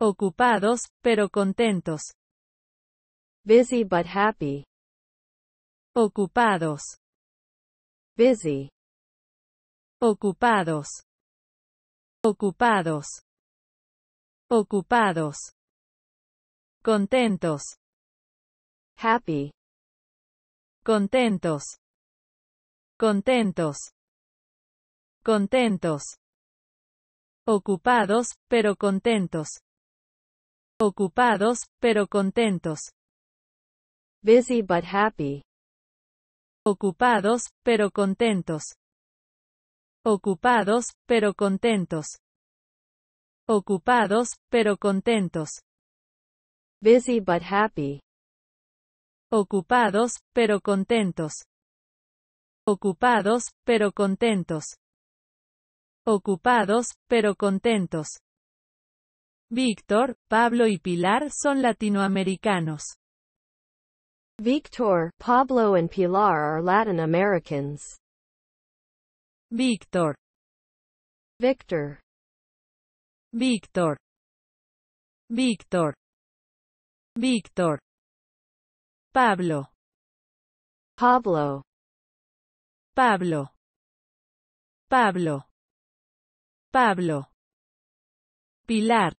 Ocupados, pero contentos. Busy but happy. Ocupados. Busy. Ocupados. Ocupados. Ocupados. Contentos. Happy. Contentos. Contentos. Contentos. Ocupados, pero contentos. Ocupados, pero contentos. Busy but happy. Ocupados, pero contentos. Ocupados, pero contentos. Ocupados, pero contentos. Busy but happy. Ocupados, pero contentos. Ocupados, pero contentos. Ocupados, pero contentos. Víctor, Pablo y Pilar son latinoamericanos. Víctor, Pablo y Pilar are Latin Americans. Víctor. Victor. Víctor. Víctor. Víctor. Pablo. Pablo. Pablo. Pablo. Pilar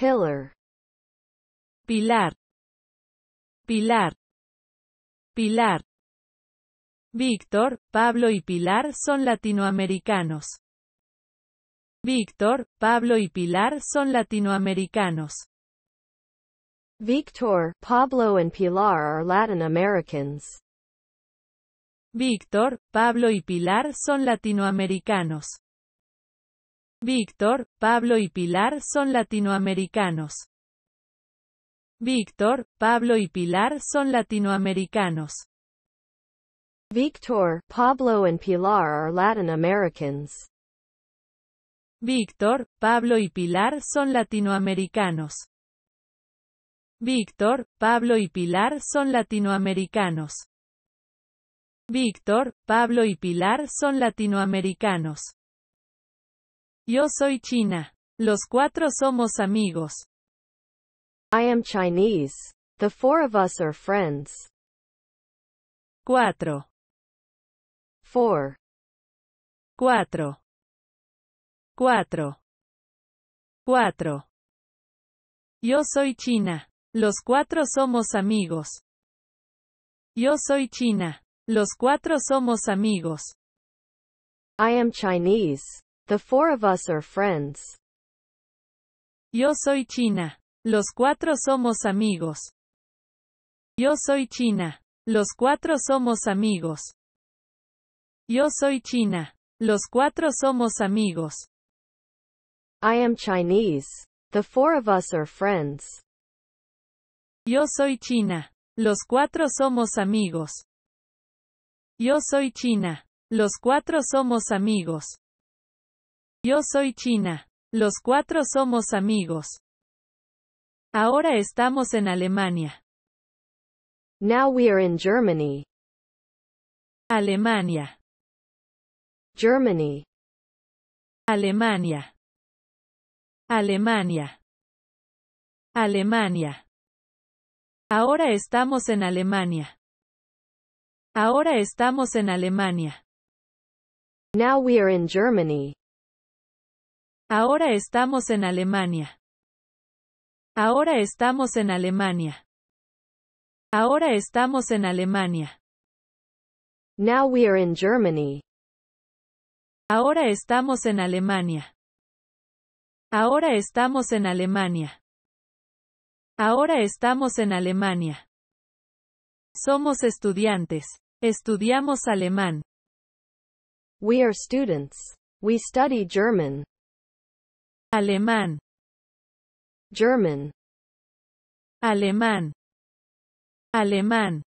pilar pilar pilar Víctor, Pablo y Pilar son latinoamericanos. Víctor, Pablo y Pilar son latinoamericanos. Víctor, Pablo and Pilar are Latin Americans. Víctor, Pablo y Pilar son latinoamericanos. Víctor, Pablo y Pilar son latinoamericanos. Víctor, Pablo y Pilar son latinoamericanos. Víctor, Pablo and Pilar are Latin Americans. Víctor, Pablo y Pilar son latinoamericanos. Víctor, Pablo y Pilar son latinoamericanos. Víctor, Pablo y Pilar son latinoamericanos. Yo soy China. Los cuatro somos amigos. I am Chinese. The four of us are friends. Cuatro. Four. Cuatro. Cuatro. Cuatro. Yo soy China. Los cuatro somos amigos. Yo soy China. Los cuatro somos amigos. I am Chinese. The four of us are friends. Yo soy China. Los cuatro somos amigos. Yo soy China. Los cuatro somos amigos. Yo soy China. Los cuatro somos amigos. I am Chinese. The four of us are friends. Yo soy China. Los cuatro somos amigos. Yo soy China. Los cuatro somos amigos. Yo soy China. Los cuatro somos amigos. Ahora estamos en Alemania. Now we are in Germany. Alemania. Germany. Alemania. Alemania. Alemania. Ahora estamos en Alemania. Ahora estamos en Alemania. Now we are in Germany. Ahora estamos en Alemania. Ahora estamos en Alemania. Ahora estamos en Alemania. Now we are in Germany. Ahora estamos en Alemania. Ahora estamos en Alemania. Ahora estamos en Alemania. Somos estudiantes. Estudiamos alemán. We are students. We study German alemán German alemán alemán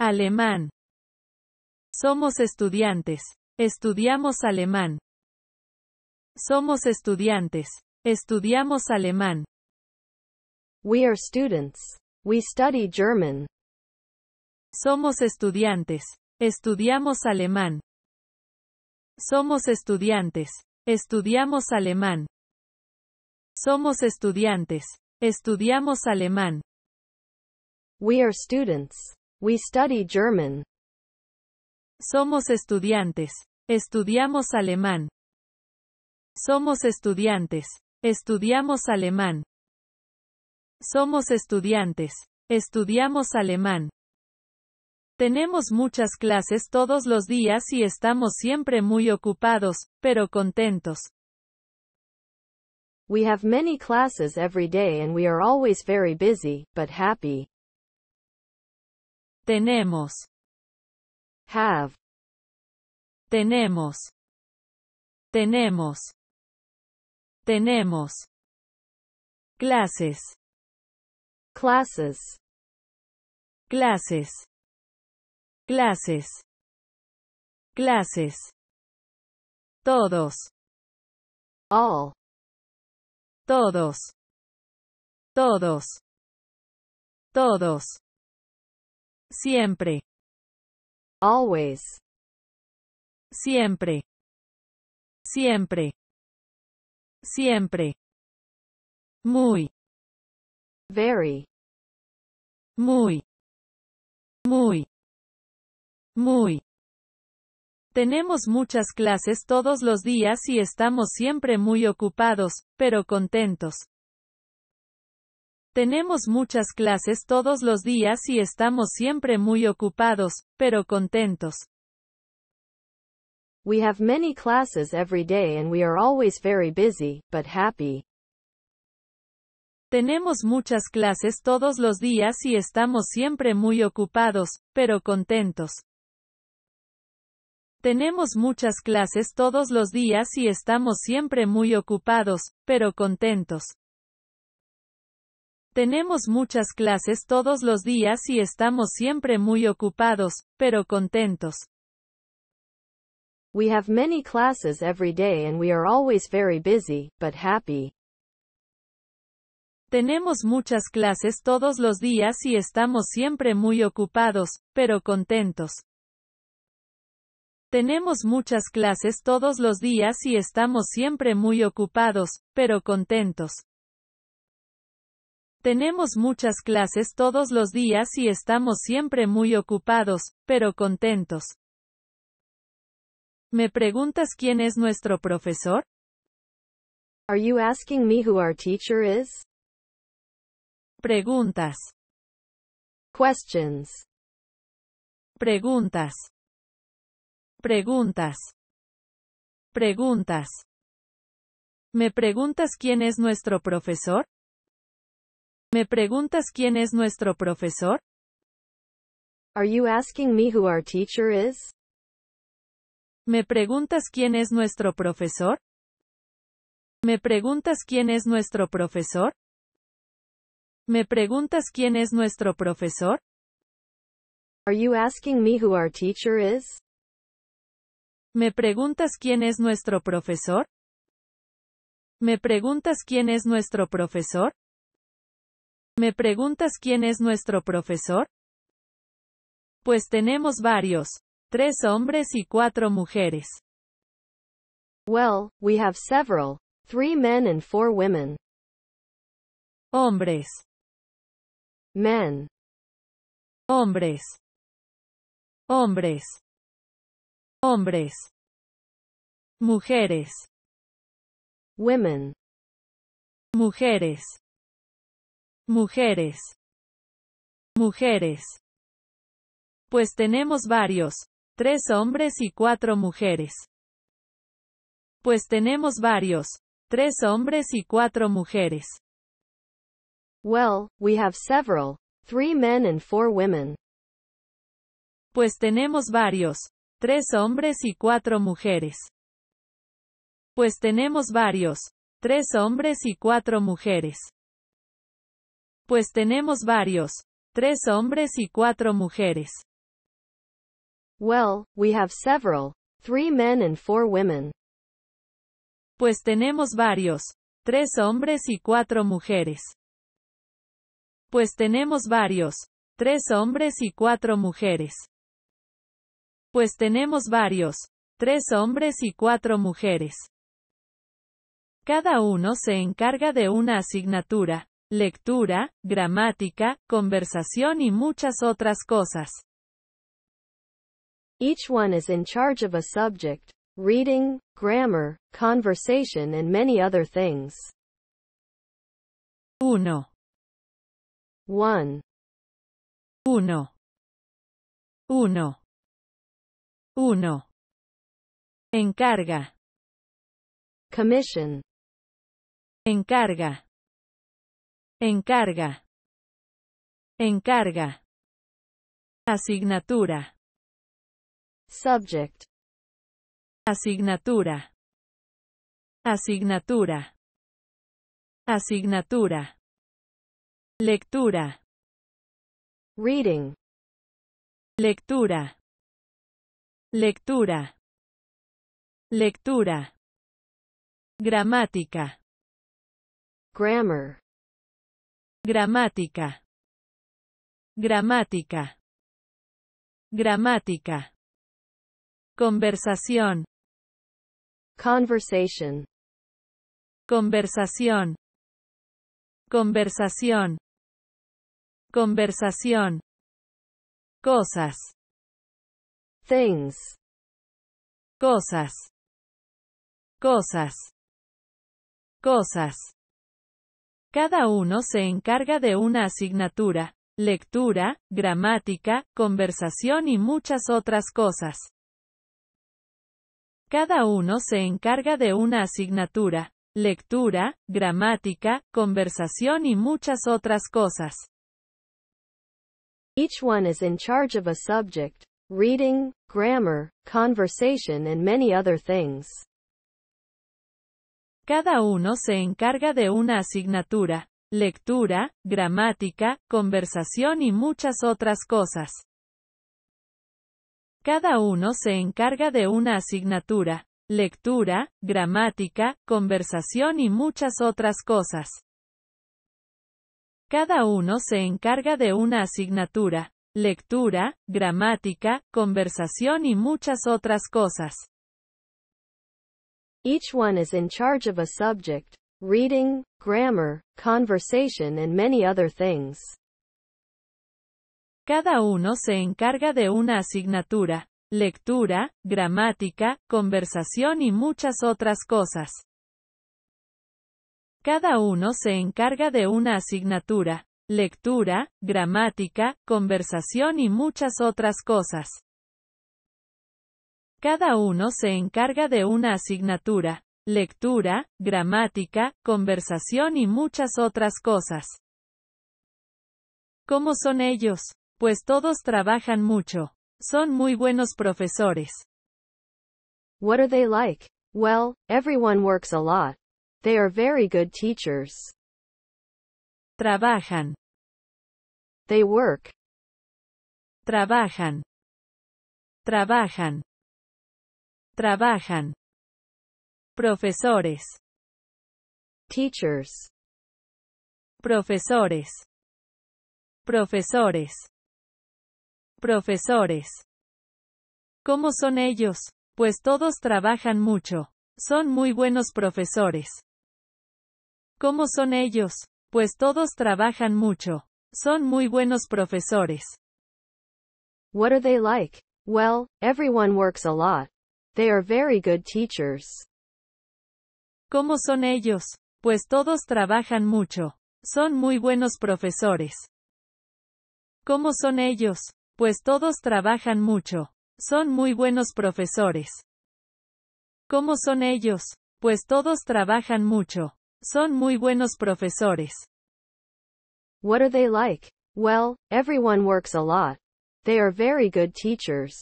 alemán somos estudiantes estudiamos alemán somos estudiantes estudiamos alemán we are students we study German somos estudiantes estudiamos alemán somos estudiantes Estudiamos alemán. Somos estudiantes. Estudiamos alemán. We are students. We study German. Somos estudiantes. Estudiamos alemán. Somos estudiantes. Estudiamos alemán. Somos estudiantes. Estudiamos alemán. Tenemos muchas clases todos los días y estamos siempre muy ocupados, pero contentos. We have many classes every day and we are always very busy, but happy. Tenemos. Have. Tenemos. Tenemos. Tenemos. Clases. Clases. Clases clases, clases, todos, all, todos, todos, todos, siempre, always, siempre, siempre, siempre, muy, very, muy, muy, muy. Tenemos muchas clases todos los días y estamos siempre muy ocupados, pero contentos. Tenemos muchas clases todos los días y estamos siempre muy ocupados, pero contentos. We have many classes every day and we are always very busy, but happy. Tenemos muchas clases todos los días y estamos siempre muy ocupados, pero contentos. Tenemos muchas clases todos los días y estamos siempre muy ocupados, pero contentos. Tenemos muchas clases todos los días y estamos siempre muy ocupados, pero contentos. We have many classes every day and we are always very busy, but happy. Tenemos muchas clases todos los días y estamos siempre muy ocupados, pero contentos. Tenemos muchas clases todos los días y estamos siempre muy ocupados, pero contentos. Tenemos muchas clases todos los días y estamos siempre muy ocupados, pero contentos. ¿Me preguntas quién es nuestro profesor? Are you asking me who our teacher is? Preguntas. Questions. Preguntas. Preguntas. Preguntas. ¿Me preguntas quién es nuestro profesor? ¿Me preguntas quién es nuestro profesor? Are you asking me who our teacher is? ¿Me preguntas quién es nuestro profesor? ¿Me preguntas quién es nuestro profesor? ¿Me preguntas quién es nuestro profesor? Are you asking me who our teacher is? ¿Me preguntas quién es nuestro profesor? ¿Me preguntas quién es nuestro profesor? ¿Me preguntas quién es nuestro profesor? Pues tenemos varios. Tres hombres y cuatro mujeres. Well, we have several. Three men and four women. Hombres. Men. Hombres. Hombres. Hombres. Mujeres. Women. Mujeres. Mujeres. Mujeres. Pues tenemos varios. Tres hombres y cuatro mujeres. Pues tenemos varios. Tres hombres y cuatro mujeres. Well, we have several. Three men and four women. Pues tenemos varios tres hombres y cuatro mujeres. Pues tenemos varios, tres hombres y cuatro mujeres. Pues tenemos varios, tres hombres y cuatro mujeres. Well, we have several, three men and four women. Pues tenemos varios, tres hombres y cuatro mujeres. Pues tenemos varios, tres hombres y cuatro mujeres. Pues tenemos varios. Tres hombres y cuatro mujeres. Cada uno se encarga de una asignatura, lectura, gramática, conversación y muchas otras cosas. Each one is in charge of a subject, reading, grammar, conversation and many other things. 1. 1. 1. 1. 1. Encarga. Commission. Encarga. Encarga. Encarga. Asignatura. Subject. Asignatura. Asignatura. Asignatura. Lectura. Reading. Lectura. Lectura. Lectura. Gramática. Grammar. Gramática. Gramática. Gramática. Conversación. Conversation. Conversación. Conversación. Conversación. Cosas things. Cosas. Cosas. Cosas. Cada uno se encarga de una asignatura, lectura, gramática, conversación y muchas otras cosas. Cada uno se encarga de una asignatura, lectura, gramática, conversación y muchas otras cosas. Each one is in charge of a subject, reading, grammar, conversation and many other things. Cada uno se encarga de una asignatura, lectura, gramática, conversación y muchas otras cosas. Cada uno se encarga de una asignatura, lectura, gramática, conversación y muchas otras cosas. Cada uno se encarga de una asignatura, lectura, gramática, conversación y muchas otras cosas. Each one is in charge of a subject, reading, grammar, conversation and many other things. Cada uno se encarga de una asignatura, lectura, gramática, conversación y muchas otras cosas. Cada uno se encarga de una asignatura, lectura, gramática, conversación y muchas otras cosas. Cada uno se encarga de una asignatura, lectura, gramática, conversación y muchas otras cosas. ¿Cómo son ellos? Pues todos trabajan mucho. Son muy buenos profesores. What are they like? Well, everyone works a lot. They are very good teachers. Trabajan. They work. Trabajan. Trabajan. Trabajan. Profesores. Teachers. Profesores. Profesores. Profesores. ¿Cómo son ellos? Pues todos trabajan mucho. Son muy buenos profesores. ¿Cómo son ellos? Pues todos trabajan mucho. Son muy buenos profesores. What are they like? Well, everyone works a lot. They are very good teachers. ¿Cómo son ellos? Pues todos trabajan mucho. Son muy buenos profesores. ¿Cómo son ellos? Pues todos trabajan mucho. Son muy buenos profesores. ¿Cómo son ellos? Pues todos trabajan mucho. Son muy buenos profesores. What are they like? Well, everyone works a lot. They are very good teachers.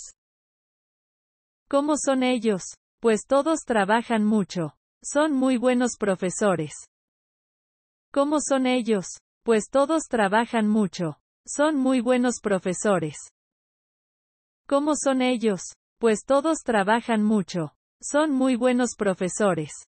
¿Cómo son ellos? Pues todos trabajan mucho. Son muy buenos profesores. ¿Cómo son ellos? Pues todos trabajan mucho. Son muy buenos profesores. ¿Cómo son ellos? Pues todos trabajan mucho. Son muy buenos profesores.